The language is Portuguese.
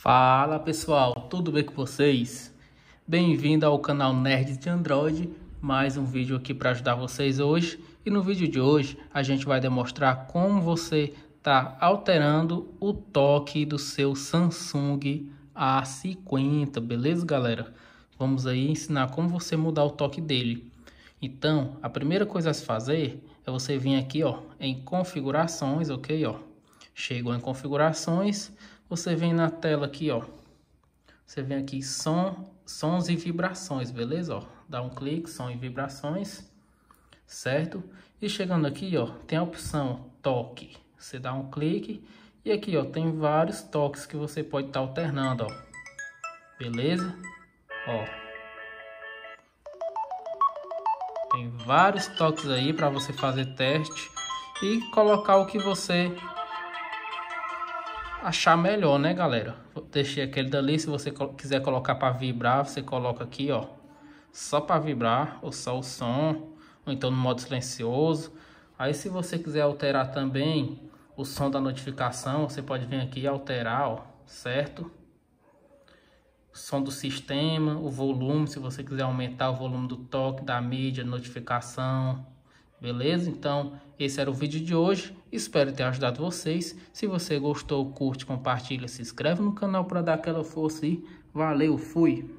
Fala pessoal, tudo bem com vocês? Bem-vindo ao canal Nerd de Android, mais um vídeo aqui para ajudar vocês hoje. E no vídeo de hoje a gente vai demonstrar como você está alterando o toque do seu Samsung A50, beleza galera? Vamos aí ensinar como você mudar o toque dele. Então, a primeira coisa a se fazer é você vir aqui ó, em configurações, ok? Ó. Chegou em configurações, você vem na tela aqui, ó. Você vem aqui som, sons e vibrações, beleza? Ó, dá um clique, som e vibrações, certo? E chegando aqui, ó, tem a opção toque. Você dá um clique e aqui, ó, tem vários toques que você pode estar tá alternando, ó. Beleza? Ó. Tem vários toques aí para você fazer teste e colocar o que você achar melhor, né, galera? Deixei aquele dali, se você quiser colocar para vibrar, você coloca aqui, ó. Só para vibrar, ou só o som, ou então no modo silencioso. Aí se você quiser alterar também o som da notificação, você pode vir aqui e alterar, ó, certo? O som do sistema, o volume, se você quiser aumentar o volume do toque, da mídia, notificação, Beleza? Então, esse era o vídeo de hoje. Espero ter ajudado vocês. Se você gostou, curte, compartilha, se inscreve no canal para dar aquela força aí. valeu, fui!